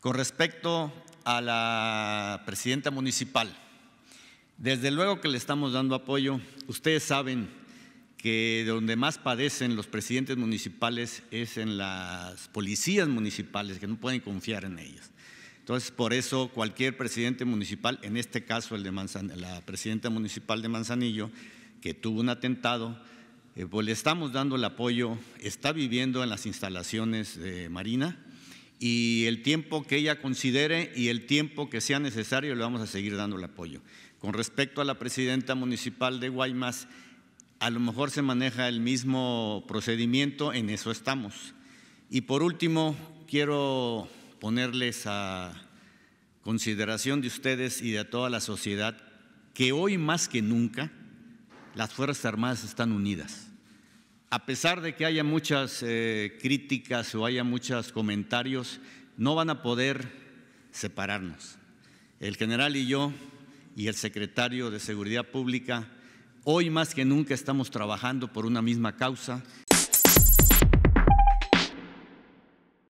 Con respecto a la presidenta municipal, desde luego que le estamos dando apoyo. Ustedes saben que donde más padecen los presidentes municipales es en las policías municipales, que no pueden confiar en ellas. Entonces, por eso cualquier presidente municipal, en este caso el de la presidenta municipal de Manzanillo, que tuvo un atentado, eh, pues le estamos dando el apoyo, está viviendo en las instalaciones de Marina, y el tiempo que ella considere y el tiempo que sea necesario le vamos a seguir dando el apoyo. Con respecto a la presidenta municipal de Guaymas, a lo mejor se maneja el mismo procedimiento, en eso estamos. Y por último, quiero ponerles a consideración de ustedes y de toda la sociedad que hoy más que nunca las Fuerzas Armadas están unidas a pesar de que haya muchas eh, críticas o haya muchos comentarios, no van a poder separarnos. El general y yo y el secretario de Seguridad Pública, hoy más que nunca estamos trabajando por una misma causa.